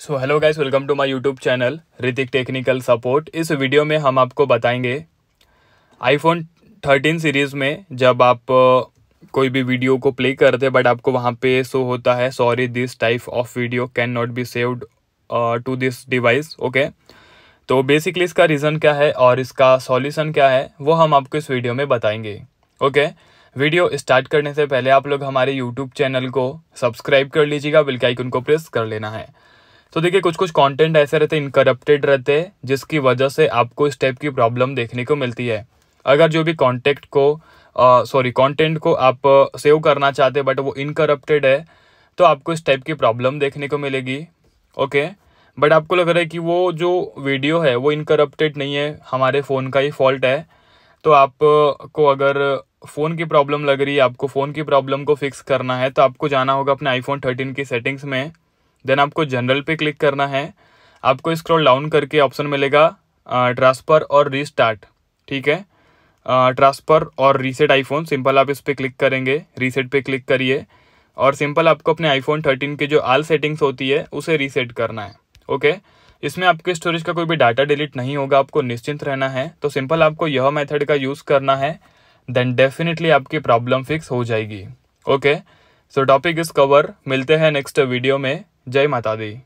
So hello guys welcome to my YouTube channel Hrithik technical support इस video में हम आपको बताएंगे आईफोन 13 सीरीज़ में जब आप कोई भी वीडियो को प्ले करते बट आपको वहाँ पे शो होता है sorry this type of video can not be saved to this device okay तो बेसिकली इसका रीज़न क्या है और इसका सॉल्यूशन क्या है वो हम आपको इस वीडियो में बताएंगे ओके okay? वीडियो स्टार्ट करने से पहले आप लोग हमारे यूट्यूब चैनल को सब्सक्राइब कर लीजिएगा बिल्कुल आइकन को प्रेस कर लेना है तो देखिए कुछ कुछ कंटेंट ऐसे रहते इनकरप्टेड रहते हैं जिसकी वजह से आपको इस टाइप की प्रॉब्लम देखने को मिलती है अगर जो भी कॉन्टेक्ट को सॉरी कंटेंट को आप सेव करना चाहते बट वो इनकरप्टेड है तो आपको इस टाइप की प्रॉब्लम देखने को मिलेगी ओके okay? बट आपको लग रहा है कि वो जो वीडियो है वो इनकरप्टेड नहीं है हमारे फ़ोन का ही फॉल्ट है तो आपको अगर फ़ोन की प्रॉब्लम लग रही है आपको फ़ोन की प्रॉब्लम को फिक्स करना है तो आपको जाना होगा अपने आईफोन थर्टीन की सेटिंग्स में देन आपको जनरल पे क्लिक करना है आपको स्क्रॉल डाउन करके ऑप्शन मिलेगा ट्रांसफ़र और रीस्टार्ट ठीक है ट्रांसफ़र और रीसेट आईफोन सिंपल आप इस पर क्लिक करेंगे रीसेट पे क्लिक करिए और सिंपल आपको अपने आईफोन थर्टीन की जो आल सेटिंग्स होती है उसे रीसेट करना है ओके इसमें आपके स्टोरेज का कोई भी डाटा डिलीट नहीं होगा आपको निश्चिंत रहना है तो सिंपल आपको यह मेथड का यूज़ करना है देन डेफिनेटली आपकी प्रॉब्लम फिक्स हो जाएगी okay so topic is cover मिलते हैं नेक्स्ट वीडियो में जय माता दी